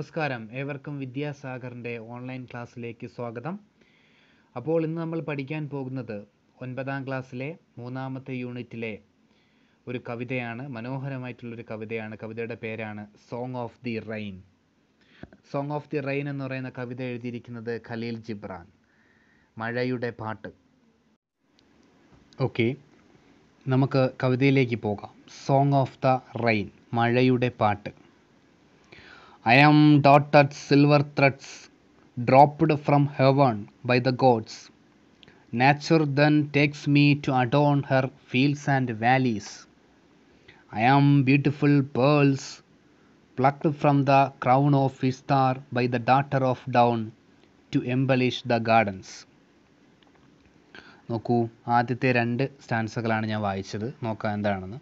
നമസ്കാരം ഏവർക്കും വിദ്യാസാഗറിൻ്റെ ഓൺലൈൻ ക്ലാസ്സിലേക്ക് സ്വാഗതം അപ്പോൾ ഇന്ന് നമ്മൾ പഠിക്കാൻ പോകുന്നത് ഒൻപതാം ക്ലാസ്സിലെ മൂന്നാമത്തെ യൂണിറ്റിലെ ഒരു കവിതയാണ് മനോഹരമായിട്ടുള്ളൊരു കവിതയാണ് കവിതയുടെ പേരാണ് song of the rain song of the rain എന്ന് പറയുന്ന കവിത എഴുതിയിരിക്കുന്നത് ഖലീൽ ജിബ്രാൻ മഴയുടെ പാട്ട് ഓക്കെ നമുക്ക് കവിതയിലേക്ക് പോകാം സോങ് ഓഫ് ദ റെയിൻ മഴയുടെ പാട്ട് I am dotted silver threads dropped from heaven by the gods. Nature then takes me to adorn her fields and valleys. I am beautiful pearls plucked from the crown of Ishtar by the daughter of Dawn to embellish the gardens. നോക്കൂ ആദ്യത്തെ രണ്ട് സ്റ്റാൻസുകളാണ് ഞാൻ വായിച്ചത് നോക്കാം എന്താണെന്ന്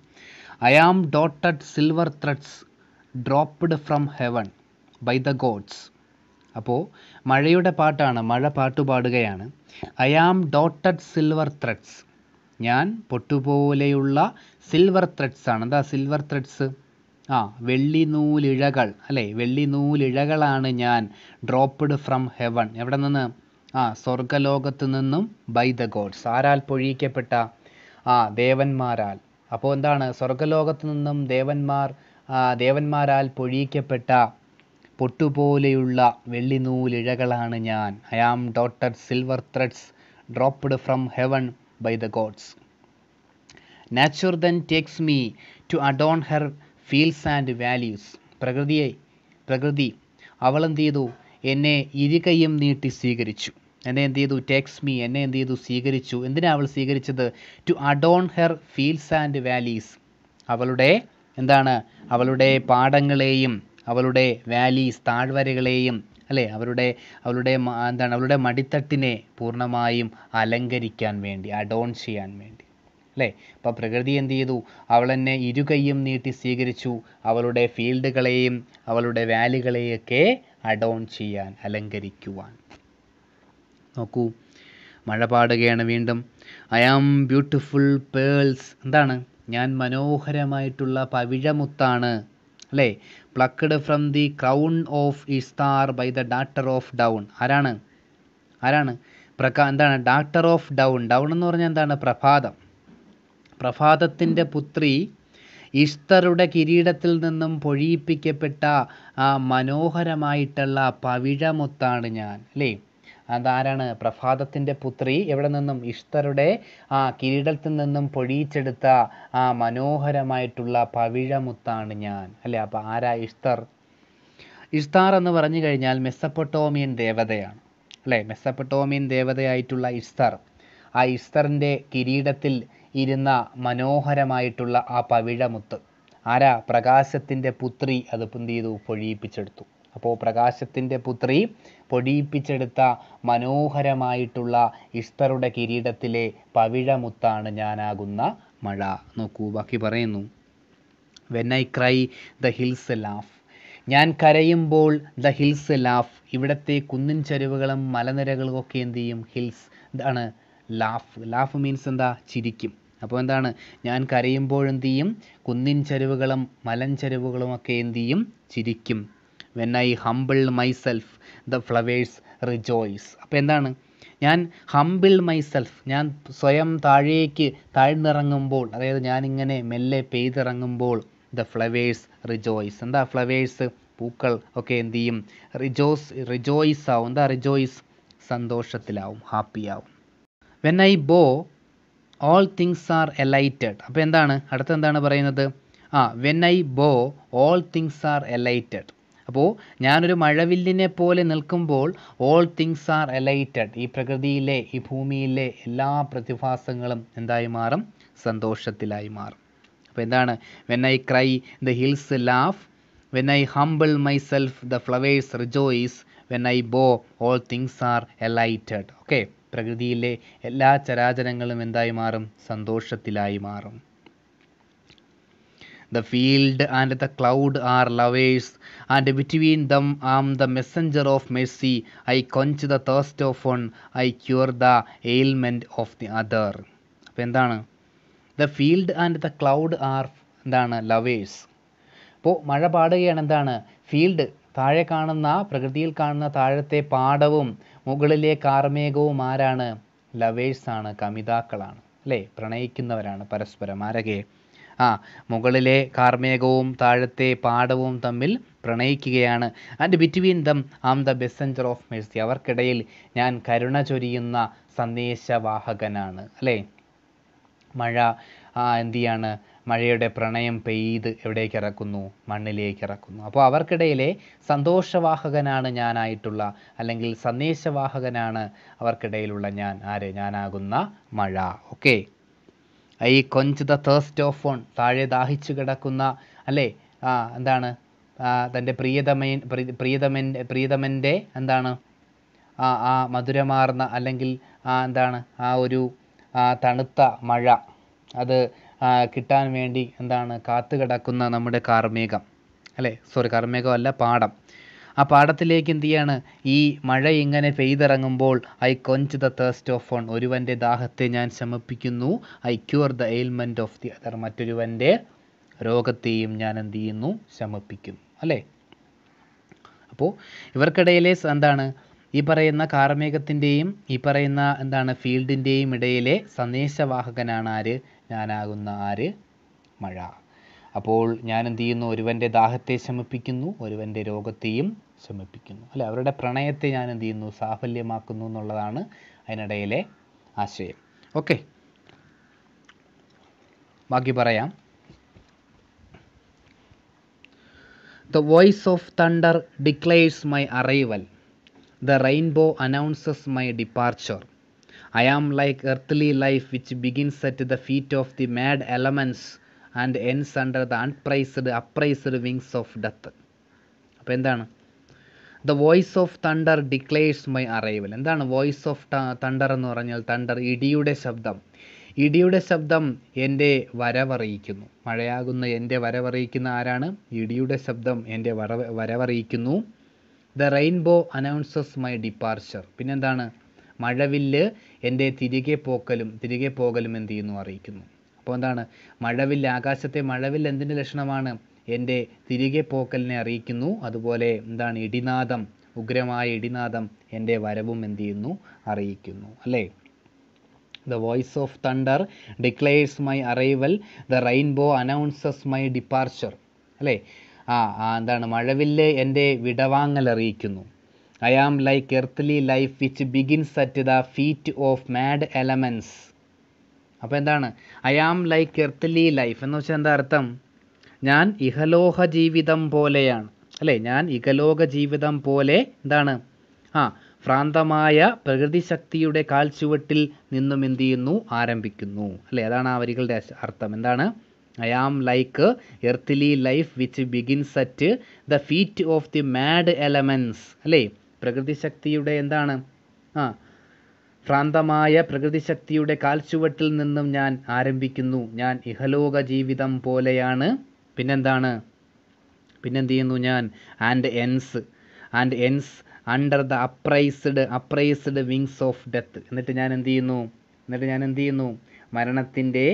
I am dotted silver threads dropped from heaven by the gods അപ്പോൾ മഴയുടെ പാട്ടാണ് മഴ പാട്ടുപാടുകയാണ് I am dotted silver threads ഞാൻ പൊട്ടുപോലെയുള്ള സിൽവർ ത്രെഡ്സ് ആണ് എന്താ സിൽവർ ത്രെഡ്സ് ആ വെള്ളി നൂലിഴകൾ അല്ലേ വെള്ളി നൂലിഴകളാണ് ഞാൻ ഡ്രോപ്പ്ഡ് ഫ്രം ഹെവൺ എവിടെ നിന്ന് ആ സ്വർഗലോകത്ത് നിന്നും ബൈ ദ ഗോഡ്സ് ആരാൽ പൊഴിയിക്കപ്പെട്ട ആ ദേവന്മാരാൽ അപ്പോൾ എന്താണ് സ്വർഗലോകത്ത് നിന്നും ദേവന്മാർ ദേവന്മാരാൽ പൊഴിയിക്കപ്പെട്ട പൊട്ടുപോലെയുള്ള വെള്ളിനൂലിഴകളാണ് ഞാൻ I am dotted silver threads dropped from heaven by the gods nature then takes me to adorn her fields and valleys പ്രകൃതിയെ പ്രകൃതി അവളെന്ത് ചെയ്തു എന്നെ ഇരുകൈയും നീട്ടി സ്വീകരിച്ചു എന്നെ എന്ത് ചെയ്തു ടേക്സ് മീ എന്നെ എന്ത് ചെയ്തു സ്വീകരിച്ചു എന്തിനാണ് അവൾ സ്വീകരിച്ചത് to adorn her fields and valleys അവളുടെ എന്താണ് അവളുടെ പാടങ്ങളെയും അവളുടെ വാലീസ് താഴ്വരകളെയും അല്ലേ അവരുടെ അവളുടെ എന്താണ് അവളുടെ മടിത്തട്ടിനെ പൂർണ്ണമായും അലങ്കരിക്കാൻ വേണ്ടി അഡോൺ ചെയ്യാൻ വേണ്ടി അല്ലേ അപ്പോൾ പ്രകൃതി എന്ത് ചെയ്തു അവളെന്നെ ഇരുകൈയും നീട്ടി സ്വീകരിച്ചു അവളുടെ ഫീൽഡുകളെയും അവളുടെ വാലികളെയൊക്കെ അഡോൺ ചെയ്യാൻ അലങ്കരിക്കുവാൻ നോക്കൂ മഴ പാടുകയാണ് വീണ്ടും ഐ ആം ബ്യൂട്ടിഫുൾ പേൾസ് എന്താണ് ഞാൻ മനോഹരമായിട്ടുള്ള പവിഴമുത്താണ് അല്ലേ plucked from the crown of Ishtar by the daughter of dawn ആരാണ് ആരാണ് പ്രക എന്താണ് ഡാക്ടർ ഓഫ് ഡൗൺ ഡൗൺ എന്ന് പറഞ്ഞാൽ എന്താണ് പ്രഭാതം പ്രഭാതത്തിൻ്റെ പുത്രി ഇസ്തറുടെ കിരീടത്തിൽ നിന്നും പൊഴിയിപ്പിക്കപ്പെട്ട ആ മനോഹരമായിട്ടുള്ള പവിഴമുത്താണ് ഞാൻ അല്ലേ അതാരാണ് പ്രഭാതത്തിൻ്റെ പുത്രി എവിടെ നിന്നും ഇഷ്തറുടെ ആ കിരീടത്തിൽ നിന്നും പൊഴിയിച്ചെടുത്ത ആ മനോഹരമായിട്ടുള്ള പവിഴമുത്താണ് ഞാൻ അല്ലേ അപ്പോൾ ആരാ ഇഷ്തർ ഇഷ്താർ എന്ന് പറഞ്ഞു കഴിഞ്ഞാൽ മെസ്സപ്പൊട്ടോമിയൻ ദേവതയാണ് അല്ലേ മെസ്സപ്പൊട്ടോമിയൻ ദേവതയായിട്ടുള്ള ഇഷ്തർ ആ ഇഷ്തറിൻ്റെ കിരീടത്തിൽ ഇരുന്ന മനോഹരമായിട്ടുള്ള ആ പവിഴമുത്ത് ആരാ പ്രകാശത്തിൻ്റെ പുത്രി അത് എന്ത് ചെയ്തു പൊഴിയിപ്പിച്ചെടുത്തു അപ്പോൾ പ്രകാശത്തിൻ്റെ പുത്രി പൊടിയിപ്പിച്ചെടുത്ത മനോഹരമായിട്ടുള്ള ഇഷ്ടറുടെ കിരീടത്തിലെ പവിഴമുത്താണ് ഞാനാകുന്ന മഴ നോക്കൂ ബാക്കി പറയുന്നു when I cry the hills laugh ഞാൻ കരയുമ്പോൾ ദ ഹിൽസ് ലാഫ് ഇവിടുത്തെ കുന്നിൻ ചരിവുകളും മലനിരകളും ഒക്കെ എന്ത് ചെയ്യും ഹിൽസ് ഇതാണ് ലാഫ് ലാഫ് മീൻസ് എന്താ ചിരിക്കും അപ്പോൾ എന്താണ് ഞാൻ കരയുമ്പോൾ ചെയ്യും കുന്നിൻ ചരിവുകളും മലൻ ചരിവുകളും ഒക്കെ എന്ത് ചെയ്യും ചിരിക്കും when I humble myself the flowers rejoice അപ്പോൾ എന്താണ് ഞാൻ ഹംബിൾ മൈസെൽഫ് ഞാൻ സ്വയം താഴേക്ക് താഴ്ന്നിറങ്ങുമ്പോൾ അതായത് ഞാനിങ്ങനെ മെല്ലെ പെയ്തിറങ്ങുമ്പോൾ ദ ഫ്ലവേഴ്സ് റിജോയ്സ് എന്താ ഫ്ലവേഴ്സ് പൂക്കൾ ഒക്കെ എന്തു ചെയ്യും റിജോസ് റിജോയ്സ് ആവും എന്താ റിജോയ്സ് സന്തോഷത്തിലാവും ഹാപ്പിയാവും when I bow all things are elated അപ്പോൾ എന്താണ് അടുത്ത എന്താണ് പറയുന്നത് ആ when I bow all things are elated അപ്പോൾ ഞാനൊരു മഴവില്ലിനെ പോലെ നിൽക്കുമ്പോൾ ഓൾ തിങ്സ് ആർ എലൈറ്റഡ് ഈ പ്രകൃതിയിലെ ഈ ഭൂമിയിലെ എല്ലാ പ്രതിഭാസങ്ങളും എന്തായി മാറും സന്തോഷത്തിലായി മാറും അപ്പോൾ എന്താണ് when I cry the hills laugh when I humble myself the flowers rejoice when I bow all things are elated okay പ്രകൃതിയിലെ എല്ലാ ചരാചരങ്ങളും എന്തായി മാറും സന്തോഷത്തിലായി മാറും The field and the cloud are lovers, and between them I am the messenger of mercy. I quench the thirst of one, I cure the ailment of the other. അപ്പോൾ എന്താണ് the field and the cloud are എന്താണ് lovers അപ്പോൾ മഴ പാടുകയാണ് എന്താണ് field താഴെ കാണുന്ന പ്രകൃതിയിൽ കാണുന്ന താഴത്തെ പാടവും മുകളിലെ കാർമേഘവും ആരാണ് ലവേഴ്സാണ് കമിതാക്കളാണ് അല്ലേ പ്രണയിക്കുന്നവരാണ് പരസ്പരം ആരൊക്കെ ആ മുകളിലെ കാർമേഘവും താഴത്തെ പാടവും തമ്മിൽ പ്രണയിക്കുകയാണ് and between them am the messenger of mercy അവർക്കിടയിൽ ഞാൻ കരുണ ചൊരിയുന്ന സന്ദേശവാഹകനാണ് അല്ലേ മഴ എന്തു ചെയ്യാണ് മഴയുടെ പ്രണയം പെയ്ത് എവിടേക്ക് ഇറക്കുന്നു മണ്ണിലേക്ക് ഇറക്കുന്നു അപ്പോൾ അവർക്കിടയിലെ സന്തോഷവാഹകനാണ് ഞാനായിട്ടുള്ള അല്ലെങ്കിൽ സന്ദേശവാഹകനാണ് അവർക്കിടയിലുള്ള ഞാൻ ആര് ഞാനാകുന്ന മഴ ഓക്കെ ഈ കൊഞ്ച് ദ തേഴ്സ്റ്റ് ഓഫ് ഓൺ താഴെ ദാഹിച്ചു കിടക്കുന്ന അല്ലേ എന്താണ് തൻ്റെ പ്രിയതമയൻ പ്രിയതമൻ പ്രിയതമൻ്റെ എന്താണ് ആ ആ മധുരമാർന്ന അല്ലെങ്കിൽ ആ എന്താണ് ആ ഒരു തണുത്ത മഴ അത് കിട്ടാൻ വേണ്ടി എന്താണ് കാത്തു കിടക്കുന്ന നമ്മുടെ കാർമേഘം അല്ലേ സോറി അല്ല പാടം ആ പാടത്തിലേക്ക് എന്ത് ചെയ്യാണ് ഈ മഴ ഇങ്ങനെ പെയ്തിറങ്ങുമ്പോൾ I quench the thirst of one ഒരുവൻ്റെ ദാഹത്തെ ഞാൻ ശമിപ്പിക്കുന്നു I cure the ailment of the other മറ്റൊരുവൻ്റെ രോഗത്തെയും ഞാൻ എന്ത് ചെയ്യുന്നു ശമിപ്പിക്കുന്നു അല്ലേ അപ്പോൾ ഇവർക്കിടയിലെ എന്താണ് ഈ പറയുന്ന കാർമേഘത്തിൻ്റെയും ഈ പറയുന്ന എന്താണ് ഫീൽഡിൻ്റെയും ഇടയിലെ സന്ദേശവാഹകനാണ് ആര് ഞാനാകുന്ന ആര് മഴ അപ്പോൾ ഞാൻ എന്ത് ചെയ്യുന്നു ഒരുവൻ്റെ ദാഹത്തെ ശമിപ്പിക്കുന്നു ഒരുവൻ്റെ രോഗത്തെയും ശമിപ്പിക്കുന്നു അല്ലെ അവരുടെ പ്രണയത്തെ ഞാൻ എന്ത് ചെയ്യുന്നു സാഫല്യമാക്കുന്നു എന്നുള്ളതാണ് അതിനിടയിലെ ആശയം ഓക്കെ ബാക്കി പറയാം the voice of thunder declares my arrival the rainbow announces my departure I am like earthly life which begins at the feet of the mad elements and ends under the unpraised upraised wings of death അപ്പോൾ എന്താണ് the voice of thunder declares my arrival എന്താണ് voice of thunder എന്ന് പറഞ്ഞാൽ thunder ഇടിയുടെ ശബ്ദം ഇടിയുടെ ശബ്ദം എൻ്റെ വരവറിയിക്കുന്നു മഴയാകുന്ന എൻ്റെ വരവറിയിക്കുന്ന ആരാണ് ഇടിയുടെ ശബ്ദം എൻ്റെ വര വരവറിയിക്കുന്നു the rainbow announces my departure പിന്നെന്താണ് മഴവില്ല് എൻ്റെ തിരികെ പോക്കലും തിരികെ പോകലും എന്ത് ചെയ്യുന്നു അറിയിക്കുന്നു അപ്പോൾ എന്താണ് മഴവില്ല് ആകാശത്തെ മഴവില്ല് എന്തിൻ്റെ ലക്ഷണമാണ് എൻ്റെ തിരികെ പോക്കലിനെ അറിയിക്കുന്നു അതുപോലെ എന്താണ് ഇടിനാദം ഉഗ്രമായ ഇടിനാദം എൻ്റെ വരവും എന്ത് ചെയ്യുന്നു അറിയിക്കുന്നു അല്ലേ the voice of thunder declares my arrival the rainbow announces my departure അല്ലേ ആ എന്താണ് മഴവില്ല് എൻ്റെ വിടവാങ്ങൽ അറിയിക്കുന്നു I am like earthly life which begins at the feet of mad elements അപ്പോൾ എന്താണ് I am like earthly life എന്ന് വെച്ചാൽ എന്താ അർത്ഥം ഞാൻ ഇഹലോക ജീവിതം പോലെയാണ് അല്ലേ ഞാൻ ഇഹലോക ജീവിതം പോലെ എന്താണ് ആ ഭ്രാന്തമായ പ്രകൃതിശക്തിയുടെ കാൽച്ചുവട്ടിൽ നിന്നും എന്ത് ചെയ്യുന്നു ആരംഭിക്കുന്നു അല്ലേ അതാണ് ആ വരികളുടെ അർത്ഥം എന്താണ് I am like earthly life which begins at the feet of the mad elements അല്ലേ പ്രകൃതിശക്തിയുടെ എന്താണ് ആ ഭ്രാന്തമായ പ്രകൃതിശക്തിയുടെ കാൽച്ചുവട്ടിൽ നിന്നും ഞാൻ ആരംഭിക്കുന്നു ഞാൻ ഇഹലോക ജീവിതം പോലെയാണ് പിന്നെന്താണ് പിന്നെന്ത് ചെയ്യുന്നു ഞാൻ and ends and ends under the upraised upraised wings of death എന്നിട്ട് ഞാൻ എന്ത് ചെയ്യുന്നു എന്നിട്ട് ഞാൻ എന്ത് ചെയ്യുന്നു മരണത്തിൻ്റെ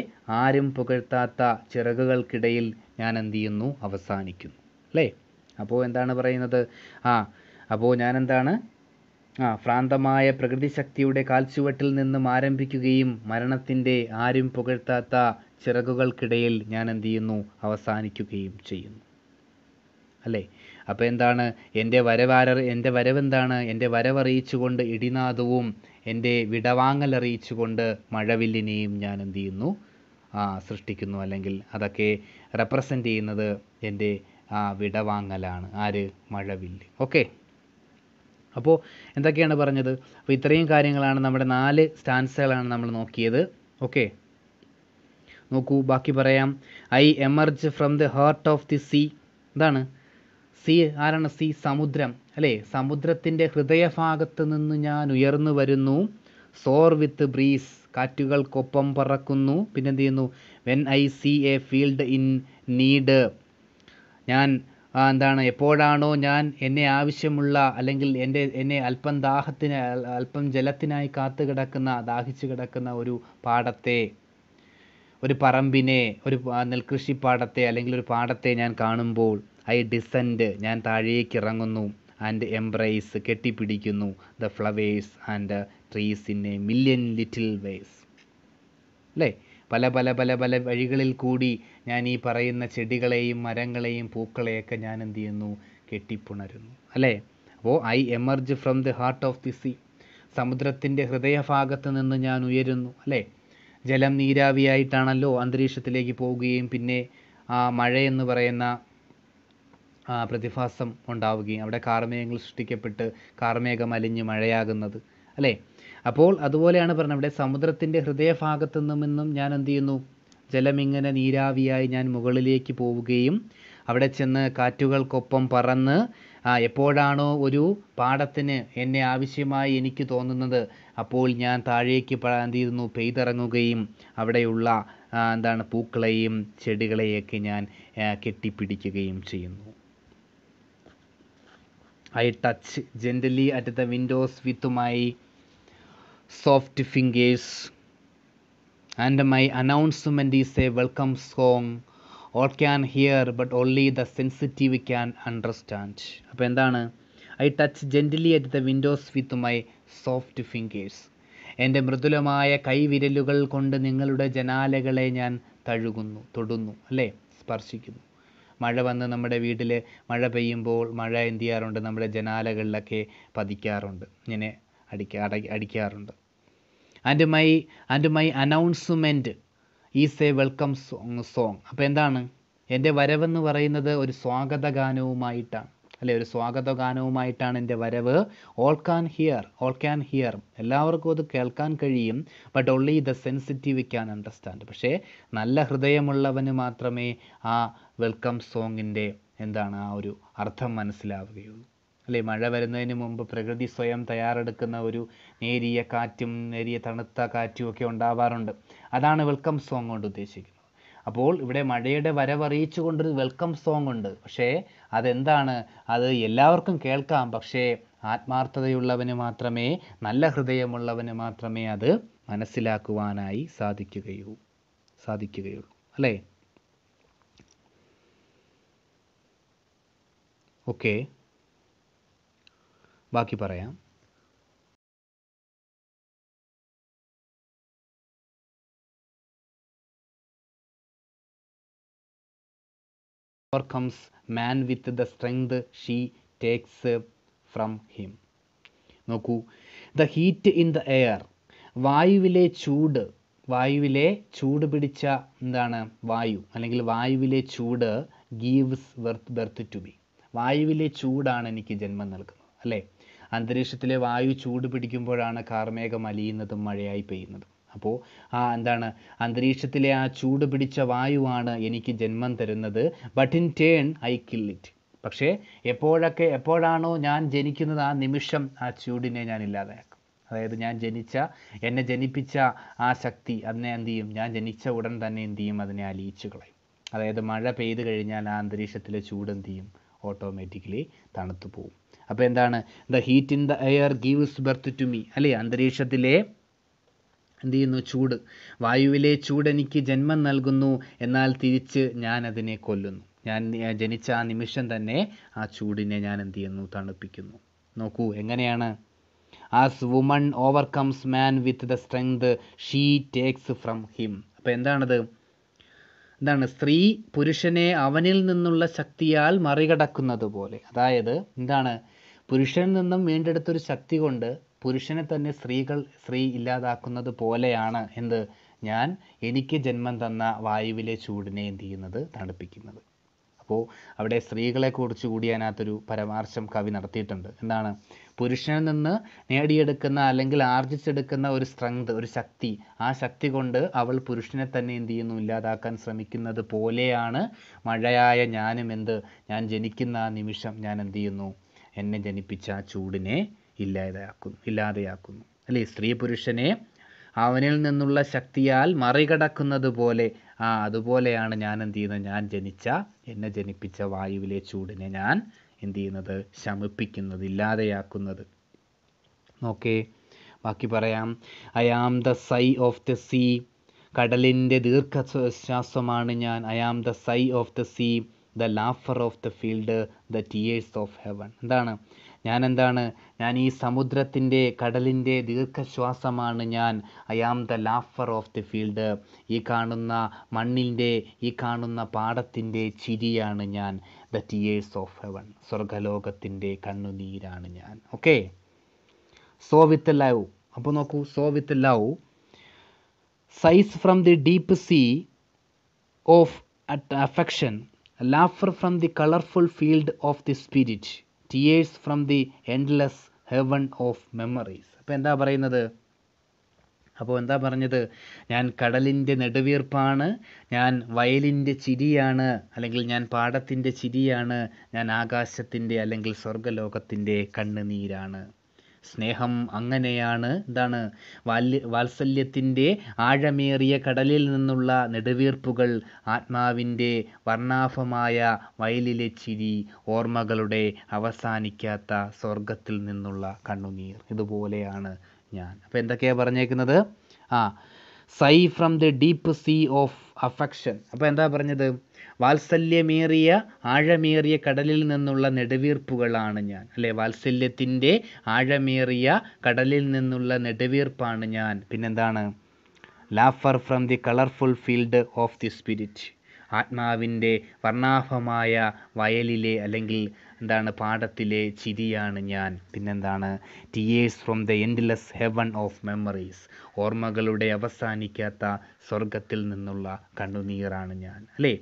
ആരും പുകഴ്ത്താത്ത ചിറകുകൾക്കിടയിൽ ഞാൻ എന്ത് ചെയ്യുന്നു അവസാനിക്കുന്നു അല്ലേ അപ്പോൾ എന്താണ് പറയുന്നത് ആ അപ്പോൾ ഞാൻ എന്താണ് ആ ഭ്രാന്തമായ ശക്തിയുടെ കാൽച്ചുവട്ടിൽ നിന്നും ആരംഭിക്കുകയും മരണത്തിൻ്റെ ആരും പുകഴ്ത്താത്ത ചിറകുകൾക്കിടയിൽ ഞാൻ എന്ത് ചെയ്യുന്നു അവസാനിക്കുകയും ചെയ്യുന്നു അല്ലേ അപ്പോൾ എന്താണ് എൻ്റെ വരവാര എൻ്റെ വരവെന്താണ് എൻ്റെ വരവറിയിച്ചുകൊണ്ട് ഇടിനാദവും എൻ്റെ വിടവാങ്ങൽ അറിയിച്ചുകൊണ്ട് മഴവില്ലിനെയും ഞാൻ എന്ത് ചെയ്യുന്നു സൃഷ്ടിക്കുന്നു അല്ലെങ്കിൽ അതൊക്കെ റെപ്രസെൻ്റ് ചെയ്യുന്നത് എൻ്റെ വിടവാങ്ങലാണ് ആര് മഴവില്ല് ഓക്കെ അപ്പോൾ എന്തൊക്കെയാണ് പറഞ്ഞത് അപ്പോൾ ഇത്രയും കാര്യങ്ങളാണ് നമ്മുടെ നാല് സ്റ്റാൻസുകളാണ് നമ്മൾ നോക്കിയത് ഓക്കെ നോക്കൂ ബാക്കി പറയാം I emerge from the heart of the sea എന്താണ് സീ ആരാണ് സീ സമുദ്രം അല്ലേ സമുദ്രത്തിൻ്റെ ഹൃദയഭാഗത്ത് നിന്ന് ഞാൻ ഉയർന്നു വരുന്നു സോർ വിത്ത് ബ്രീസ് കാറ്റുകൾക്കൊപ്പം പറക്കുന്നു എന്ത് ചെയ്യുന്നു when I see a field in need ഞാൻ എന്താണ് എപ്പോഴാണോ ഞാൻ എന്നെ ആവശ്യമുള്ള അല്ലെങ്കിൽ എൻ്റെ എന്നെ അല്പം ദാഹത്തിന് അല്പം ജലത്തിനായി കാത്തു കിടക്കുന്ന ദാഹിച്ചു കിടക്കുന്ന ഒരു പാടത്തെ ഒരു പറമ്പിനെ ഒരു നെൽകൃഷിപ്പാടത്തെ അല്ലെങ്കിൽ ഒരു പാടത്തെ ഞാൻ കാണുമ്പോൾ ഐ ഡിസെൻഡ് ഞാൻ താഴേക്ക് ഇറങ്ങുന്നു ആൻഡ് എംബ്രേസ് കെട്ടിപ്പിടിക്കുന്നു the flowers and trees in a million little ways അല്ലേ പല പല പല പല വഴികളിൽ കൂടി ഞാൻ ഈ പറയുന്ന ചെടികളെയും മരങ്ങളെയും പൂക്കളെയൊക്കെ ഞാൻ എന്ത് ചെയ്യുന്നു കെട്ടിപ്പുണരുന്നു അല്ലേ അപ്പോൾ I emerge from the heart of the sea സമുദ്രത്തിൻ്റെ ഹൃദയഭാഗത്ത് നിന്ന് ഞാൻ ഉയരുന്നു അല്ലേ ജലം നീരാവിയായിട്ടാണല്ലോ അന്തരീക്ഷത്തിലേക്ക് പോവുകയും പിന്നെ ആ മഴയെന്ന് പറയുന്ന പ്രതിഭാസം ഉണ്ടാവുകയും അവിടെ കാർമേഘങ്ങൾ സൃഷ്ടിക്കപ്പെട്ട് കാർമേഘം അലിഞ്ഞ് മഴയാകുന്നത് അല്ലേ അപ്പോൾ അതുപോലെയാണ് പറഞ്ഞത് ഇവിടെ സമുദ്രത്തിൻ്റെ ഹൃദയഭാഗത്തു നിന്നും ഞാൻ എന്ത് ചെയ്യുന്നു ജലമിങ്ങനെ നീരാവിയായി ഞാൻ മുകളിലേക്ക് പോവുകയും അവിടെ ചെന്ന് കാറ്റുകൾക്കൊപ്പം പറന്ന് ആ എപ്പോഴാണോ ഒരു പാടത്തിന് എന്നെ ആവശ്യമായി എനിക്ക് തോന്നുന്നത് അപ്പോൾ ഞാൻ താഴേക്ക് എന്തെയ്യുന്നു പെയ്തിറങ്ങുകയും അവിടെയുള്ള എന്താണ് പൂക്കളെയും ചെടികളെയൊക്കെ ഞാൻ കെട്ടിപ്പിടിക്കുകയും ചെയ്യുന്നു I touch gently at the windows with my soft fingers and my announcement is a welcome song all can hear but only the sensitive can understand അപ്പോൾ എന്താണ് I touch gently at the windows with my soft fingers എൻ്റെ മൃദുലമായ കൈവിരലുകൾ കൊണ്ട് നിങ്ങളുടെ ജനാലകളെ ഞാൻ തഴുകുന്നു തൊടുന്നു അല്ലേ സ്പർശിക്കുന്നു മഴ വന്ന് നമ്മുടെ വീട്ടിൽ മഴ പെയ്യുമ്പോൾ മഴ എന്ത് ചെയ്യാറുണ്ട് നമ്മുടെ ജനാലകളിലൊക്കെ പതിക്കാറുണ്ട് ഇങ്ങനെ അടിക്കാ അടിക്കാറുണ്ട് and my and my announcement is a welcome song അപ്പോൾ എന്താണ് എൻ്റെ വരവെന്ന് പറയുന്നത് ഒരു സ്വാഗത ഗാനവുമായിട്ടാണ് അല്ലെ ഒരു സ്വാഗത ഗാനവുമായിട്ടാണ് എൻ്റെ വരവ് all can hear all can hear എല്ലാവർക്കും അത് കേൾക്കാൻ കഴിയും but only the sensitive can understand പക്ഷേ നല്ല ഹൃദയമുള്ളവന് മാത്രമേ ആ വെൽക്കം സോങ്ങിൻ്റെ എന്താണ് ആ ഒരു അർത്ഥം മനസ്സിലാവുകയുള്ളൂ അല്ലേ മഴ വരുന്നതിന് മുമ്പ് പ്രകൃതി സ്വയം തയ്യാറെടുക്കുന്ന ഒരു നേരിയ കാറ്റും നേരിയ തണുത്ത കാറ്റും ഒക്കെ ഉണ്ടാവാറുണ്ട് അതാണ് വെൽക്കം സോങ് കൊണ്ട് ഉദ്ദേശിക്കുന്നത് അപ്പോൾ ഇവിടെ മഴയുടെ വരവറിയിച്ചു കൊണ്ടൊരു വെൽക്കം സോങ് ഉണ്ട് പക്ഷേ അതെന്താണ് അത് എല്ലാവർക്കും കേൾക്കാം പക്ഷേ ആത്മാർത്ഥതയുള്ളവന് മാത്രമേ നല്ല ഹൃദയമുള്ളവന് മാത്രമേ അത് മനസ്സിലാക്കുവാനായി സാധിക്കുകയുള്ളൂ സാധിക്കുകയുള്ളൂ അല്ലേ ഓക്കേ ബാക്കി പറയാം overcomes man with the strength she takes from him നോക്കൂ the heat in the air വായുവിലെ ചൂട് വായുവിലെ ചൂട് പിടിച്ച എന്താണ് വായു അല്ലെങ്കിൽ വായുവിലെ ചൂട് gives worth birth to be വായുവിലെ ചൂടാണ് എനിക്ക് ജന്മം നൽകുന്നത് അല്ലേ അന്തരീക്ഷത്തിലെ വായു ചൂട് പിടിക്കുമ്പോഴാണ് കാർമേഘം അലിയുന്നതും മഴയായി പെയ്യുന്നതും അപ്പോൾ ആ എന്താണ് അന്തരീക്ഷത്തിലെ ആ ചൂട് പിടിച്ച വായുവാണ് എനിക്ക് ജന്മം തരുന്നത് but in turn I kill it പക്ഷേ എപ്പോഴൊക്കെ എപ്പോഴാണോ ഞാൻ ജനിക്കുന്നത് ആ നിമിഷം ആ ചൂടിനെ ഞാൻ ഇല്ലാതെയാക്കും അതായത് ഞാൻ ജനിച്ച എന്നെ ജനിപ്പിച്ച ആ ശക്തി അതിനെ എന്തു ചെയ്യും ഞാൻ ജനിച്ച ഉടൻ തന്നെ എന്തു ചെയ്യും അതിനെ അലിയിച്ചു കളയും അതായത് മഴ പെയ്തു കഴിഞ്ഞാൽ ആ അന്തരീക്ഷത്തിലെ ചൂട് എന്തു ചെയ്യും ഓട്ടോമാറ്റിക്കലി തണുത്തു പോകും അപ്പോൾ എന്താണ് the heat in the air gives birth to me അല്ലേ അന്തരീക്ഷത്തിലെ എന്ത് ചെയ്യുന്നു ചൂട് വായുവിലെ ചൂട് എനിക്ക് ജന്മം നൽകുന്നു എന്നാൽ തിരിച്ച് ഞാൻ അതിനെ കൊല്ലുന്നു ഞാൻ ജനിച്ച ആ നിമിഷം തന്നെ ആ ചൂടിനെ ഞാൻ എന്ത് ചെയ്യുന്നു തണുപ്പിക്കുന്നു നോക്കൂ എങ്ങനെയാണ് as woman overcomes man with the strength she takes from him അപ്പോൾ എന്താണത് എന്താണ് സ്ത്രീ പുരുഷനെ അവനിൽ നിന്നുള്ള ശക്തിയാൽ മറികടക്കുന്നത് പോലെ അതായത് എന്താണ് പുരുഷനിൽ നിന്നും വീണ്ടെടുത്തൊരു ശക്തി കൊണ്ട് പുരുഷനെ തന്നെ സ്ത്രീകൾ സ്ത്രീ ഇല്ലാതാക്കുന്നത് പോലെയാണ് എന്ത് ഞാൻ എനിക്ക് ജന്മം തന്ന വായുവിലെ ചൂടിനെ എന്ത് ചെയ്യുന്നത് തണുപ്പിക്കുന്നത് അപ്പോൾ അവിടെ സ്ത്രീകളെ കുറിച്ച് കൂടി അതിനകത്തൊരു പരമാർശം കവി നടത്തിയിട്ടുണ്ട് എന്താണ് പുരുഷനിൽ നിന്ന് നേടിയെടുക്കുന്ന അല്ലെങ്കിൽ ആർജിച്ചെടുക്കുന്ന ഒരു സ്ട്രെങ്ത് ഒരു ശക്തി ആ ശക്തി കൊണ്ട് അവൾ പുരുഷനെ തന്നെ എന്ത് ചെയ്യുന്നു ഇല്ലാതാക്കാൻ ശ്രമിക്കുന്നത് പോലെയാണ് മഴയായ ഞാനും എന്ത് ഞാൻ ജനിക്കുന്ന ആ നിമിഷം ഞാൻ എന്ത് ചെയ്യുന്നു എന്നെ ജനിപ്പിച്ച ആ ചൂടിനെ ഇല്ലാതാക്കുന്നു ഇല്ലാതെയാക്കുന്നു അല്ലേ സ്ത്രീ പുരുഷനെ അവനിൽ നിന്നുള്ള ശക്തിയാൽ മറികടക്കുന്നത് പോലെ ആ അതുപോലെയാണ് ഞാൻ എന്ത് ചെയ്യുന്നത് ഞാൻ ജനിച്ച എന്നെ ജനിപ്പിച്ച വായുവിലെ ചൂടിനെ ഞാൻ എന്ത് ചെയ്യുന്നത് ശമിപ്പിക്കുന്നത് ഇല്ലാതെയാക്കുന്നത് നോക്കേ ബാക്കി പറയാം I am the sigh of the sea കടലിൻ്റെ ദീർഘശ്വാസമാണ് ഞാൻ I am the sigh of the sea the laughter of the field the tears of heaven എന്താണ് ഞാൻ എന്താണ് ഞാൻ ഈ സമുദ്രത്തിൻ്റെ കടലിൻ്റെ ദീർഘശ്വാസമാണ് ഞാൻ I am the laughter of the field ഈ കാണുന്ന മണ്ണിൻ്റെ ഈ കാണുന്ന പാടത്തിൻ്റെ ചിരിയാണ് ഞാൻ ദ ടിയേഴ്സ് ഓഫ് ഹെവൻ സ്വർഗലോകത്തിൻ്റെ കണ്ണുനീരാണ് ഞാൻ ഓക്കെ സോ വിത്ത് ലവ് അപ്പോൾ നോക്കൂ so with love size from the deep sea of affection laughter from the colourful field of the spirit tears from the endless heaven of memories അപ്പോൾ എന്താ പറയുന്നത് അപ്പോൾ എന്താ പറഞ്ഞത് ഞാൻ കടലിൻ്റെ നെടുവീർപ്പാണ് ഞാൻ വയലിൻ്റെ ചിരിയാണ് അല്ലെങ്കിൽ ഞാൻ പാടത്തിൻ്റെ ചിരിയാണ് ഞാൻ ആകാശത്തിൻ്റെ അല്ലെങ്കിൽ സ്വർഗലോകത്തിൻ്റെ കണ്ണുനീരാണ് സ്നേഹം അങ്ങനെയാണ് എന്താണ് വാല്യ വാത്സല്യത്തിൻ്റെ ആഴമേറിയ കടലിൽ നിന്നുള്ള നെടുവീർപ്പുകൾ ആത്മാവിൻ്റെ വർണ്ണാഭമായ വയലിലെ ചിരി ഓർമ്മകളുടെ അവസാനിക്കാത്ത സ്വർഗത്തിൽ നിന്നുള്ള കണ്ണുനീർ ഇതുപോലെയാണ് ഞാൻ അപ്പോൾ എന്തൊക്കെയാണ് പറഞ്ഞേക്കുന്നത് ആ sigh from the deep sea of affection അപ്പോൾ എന്താ പറഞ്ഞത് വാത്സല്യമേറിയ ആഴമേറിയ കടലിൽ നിന്നുള്ള നെടുവീർപ്പുകളാണ് ഞാൻ അല്ലെ വാത്സല്യത്തിൻ്റെ ആഴമേറിയ കടലിൽ നിന്നുള്ള നെടുവീർപ്പാണ് ഞാൻ പിന്നെന്താണ് laughter from the colourful field of the spirit ആത്മാവിൻ്റെ വർണ്ണാഭമായ വയലിലെ അല്ലെങ്കിൽ എന്താണ് പാടത്തിലെ ചിരിയാണ് ഞാൻ പിന്നെന്താണ് tears from the endless heaven of memories ഓർമ്മകളുടെ അവസാനിക്കാത്ത സ്വർഗത്തിൽ നിന്നുള്ള കണ്ണുനീറാണ് ഞാൻ അല്ലേ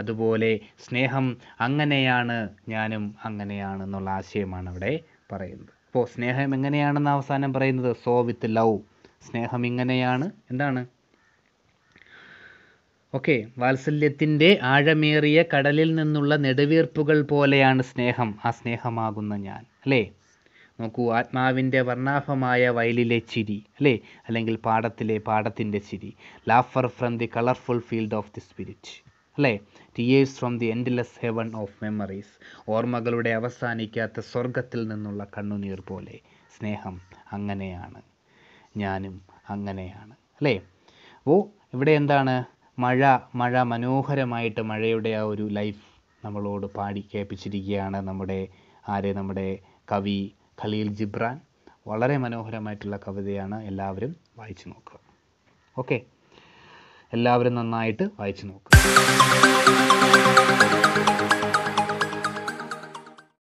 അതുപോലെ സ്നേഹം അങ്ങനെയാണ് ഞാനും അങ്ങനെയാണ് എന്നുള്ള ആശയമാണ് അവിടെ പറയുന്നത് അപ്പോൾ സ്നേഹം എങ്ങനെയാണെന്ന് അവസാനം പറയുന്നത് സോ വിത്ത് ലവ് സ്നേഹം ഇങ്ങനെയാണ് എന്താണ് ഓക്കെ വാത്സല്യത്തിൻ്റെ ആഴമേറിയ കടലിൽ നിന്നുള്ള നെടുവീർപ്പുകൾ പോലെയാണ് സ്നേഹം ആ സ്നേഹമാകുന്ന ഞാൻ അല്ലേ നോക്കൂ ആത്മാവിൻ്റെ വർണ്ണാഭമായ വയലിലെ ചിരി അല്ലേ അല്ലെങ്കിൽ പാടത്തിലെ പാടത്തിൻ്റെ ചിരി laughter from the colourful field of the spirit അല്ലേ tears from the endless heaven of memories ഓർമ്മകളുടെ അവസാനിക്കാത്ത സ്വർഗത്തിൽ നിന്നുള്ള കണ്ണുനീർ പോലെ സ്നേഹം അങ്ങനെയാണ് ഞാനും അങ്ങനെയാണ് അല്ലേ ഓ ഇവിടെ എന്താണ് മഴ മഴ മനോഹരമായിട്ട് മഴയുടെ ആ ഒരു ലൈഫ് നമ്മളോട് പാടി കേൾപ്പിച്ചിരിക്കുകയാണ് നമ്മുടെ ആരെ നമ്മുടെ കവി ഖലീൽ ജിബ്രാൻ വളരെ മനോഹരമായിട്ടുള്ള കവിതയാണ് എല്ലാവരും വായിച്ചു നോക്കുക ഓക്കെ എല്ലാവരും നന്നായിട്ട് വായിച്ചു നോക്കുക